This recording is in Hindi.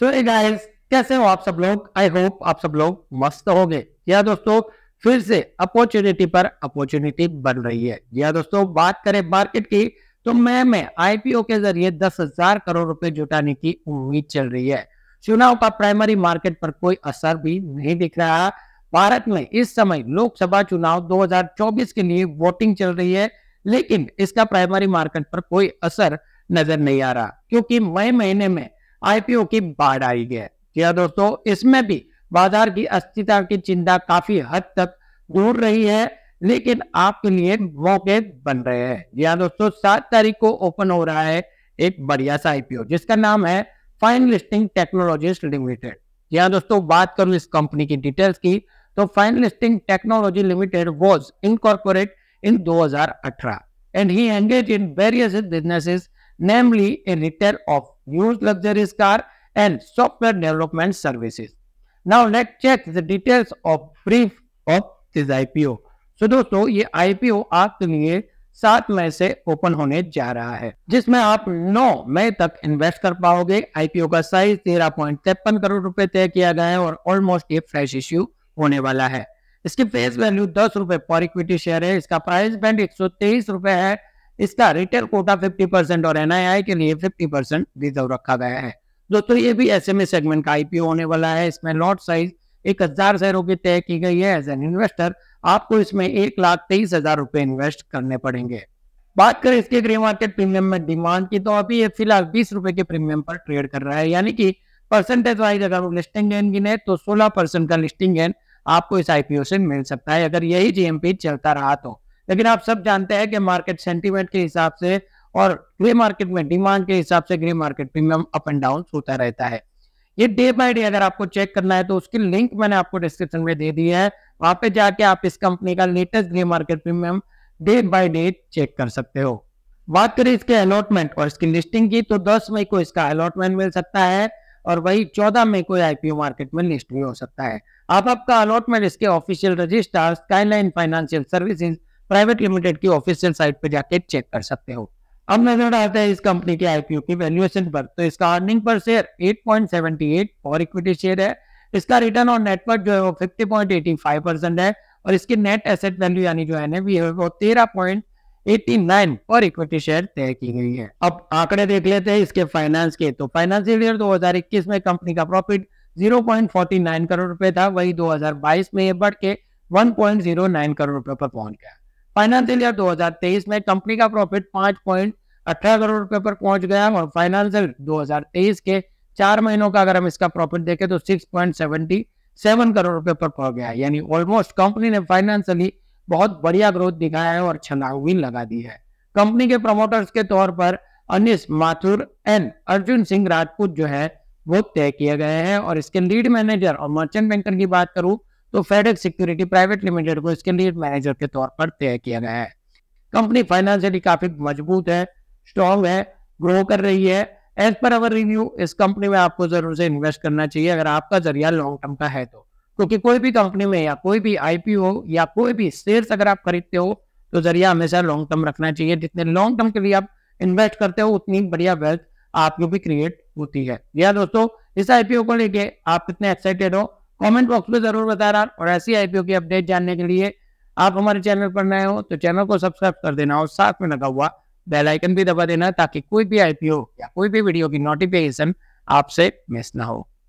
सो so, गाइस कैसे हो आप सब लोग आई होप आप सब लोग मस्त हो गए या दोस्तों फिर से अपॉर्चुनिटी पर अपॉर्चुनिटी बन रही है या दोस्तों बात करें मार्केट की तो मैं मैं आईपीओ के जरिए दस हजार करोड़ रुपए जुटाने की उम्मीद चल रही है चुनाव का प्राइमरी मार्केट पर कोई असर भी नहीं दिख रहा भारत में इस समय लोकसभा चुनाव 2024 के लिए वोटिंग चल रही है लेकिन इसका प्राइमरी मार्केट पर कोई असर नजर नहीं आ रहा क्योंकि मई महीने में, में आईपीओ की बाढ़ आई है क्या दोस्तों इसमें भी बाजार की अस्थिरता की चिंता काफी हद तक दूर रही है लेकिन आपके लिए मौके बन रहे हैं जी हाँ दोस्तों सात तारीख को ओपन हो रहा है एक बढ़िया सा आईपीओ जिसका नाम है फाइन लिस्टिंग टेक्नोलॉजी लिमिटेड जी हाँ दोस्तों बात करूं इस कंपनी की डिटेल्स की तो fine listing technology limited was incorporate in 2018 and he engage in various businesses namely in retail of used luxurious car and software development services. Now let's check the details of brief of this IPO. So दोस्तों ये IPO आपके लिए सात मई से ओपन होने जा रहा है जिसमें आप 9 मई तक इन्वेस्ट कर पाओगे आईपीओ का साइज तेरह पॉइंट तिरपन करोड़ रुपए तय किया गया है और ऑलमोस्ट ये फ्रेश इश्यू होने वाला है इसकी फेस वैल्यू दस रुपए पर इक्विटी शेयर है इसका प्राइस बैंड एक सौ तेईस रुपए है इसका रिटेल कोटा 50 परसेंट और एनआईआई के लिए 50 परसेंट रिजर्व रखा गया है दोस्तों ये भी एसएमए सेगमेंट का आईपीओ होने वाला है इसमें लॉट साइज एक हजार से रुपये तय की गई है एज एन इन्वेस्टर आपको इसमें एक लाख तेईस हजार रुपए इन्वेस्ट करने पड़ेंगे बात करें इसके ग्रे मार्केट प्रीमियम में डिमांड की तो अभी ये फिलहाल बीस रुपए के प्रीमियम पर ट्रेड कर रहा है यानी कि परसेंटेज वाइज अगर लिस्टिंग गेन गिने तो सोलह परसेंट का लिस्टिंग गेन आपको इस आईपीओ से मिल सकता है अगर यही जीएमपी चलता रहा तो लेकिन आप सब जानते हैं कि मार्केट सेंटीमेंट के हिसाब से और ग्रे मार्केट में डिमांड के हिसाब से grey market premium up and down होता रहता है ये डे बाय डे अगर आपको चेक करना है तो उसकी लिंक मैंने आपको डिस्क्रिप्शन में दे दी है वहां पे जाके आप इस कंपनी का latest grey market premium day by day check कर सकते हो बात करें इसके अलॉटमेंट और इसकी लिस्टिंग की तो 10 मई को इसका अलॉटमेंट मिल सकता है और वही 14 मई को आईपीओ मार्केट में लिस्ट भी हो सकता है आप आपका अलॉटमेंट इसके official registrar Skyline financial services private limited की ऑफिशियल साइट पर जाके चेक कर सकते हो अब नजर आता है इस कंपनी के आईपीओ की वैल्यूएशन पर तो इसका अर्निंग पर शेयर 8.78 और इक्विटी शेयर है इसका रिटर्न ऑन नेटवर्क जो है वो 50.85 परसेंट है और इसकी नेट एसेट वैल्यू यानी जो है ना वो तेरह point eighty nine equity share तय की गई है अब आंकड़े देख लेते हैं इसके फाइनेंस के तो फाइनेंशियल ईयर 2021 में कंपनी का प्रॉफिट 0.49 करोड़ रुपए था वही 2022 में ये बढ़ के वन करोड़ रुपए पर पहुंच गया फाइनेंशियल ईयर 2023 में कंपनी का प्रॉफिट पांच पॉइंट अठारह करोड़ रुपए पर पहुंच गया और फाइनेंशियल 2023 के चार महीनों का अगर हम इसका प्रॉफिट देखें तो six point seventy seven crore रुपए पर पहुंच गया यानी ऑलमोस्ट कंपनी ने फाइनेंशियली बहुत बढ़िया ग्रोथ दिखाया है और छलांगवीन लगा दी है कंपनी के प्रमोटर्स के तौर पर अनिश माथुर एंड अर्जुन सिंह राजपूत जो है वो तय किए गए हैं और इसके लीड मैनेजर और मर्चेंट बैंकर की बात करूं तो फेडेक सिक्योरिटी प्राइवेट लिमिटेड को इसके लीड मैनेजर के तौर पर तय किया गया है कंपनी फाइनेंशियली काफी मजबूत है स्ट्रॉन्ग है ग्रो कर रही है एज पर अवर रिव्यू इस कंपनी में आपको जरूर से इन्वेस्ट करना चाहिए अगर आपका जरिया लॉन्ग टर्म का है तो क्योंकि कोई भी कंपनी में या कोई भी आईपीओ या कोई भी शेयर अगर आप खरीदते हो तो जरिया हमेशा लॉन्ग टर्म रखना चाहिए जितने लॉन्ग टर्म के लिए आप इन्वेस्ट करते हो उतनी बढ़िया वेल्थ आपको भी क्रिएट होती है या दोस्तों इस आईपीओ को लेके आप कितने एक्साइटेड हो कमेंट बॉक्स में जरूर बता रहा और ऐसी आईपीओ की अपडेट जानने के लिए आप हमारे चैनल पर नए हो तो चैनल को सब्सक्राइब कर देना और साथ में लगा हुआ बेल आइकन भी दबा देना ताकि कोई भी आईपीओ या कोई भी वीडियो की नोटिफिकेशन आपसे मिस ना हो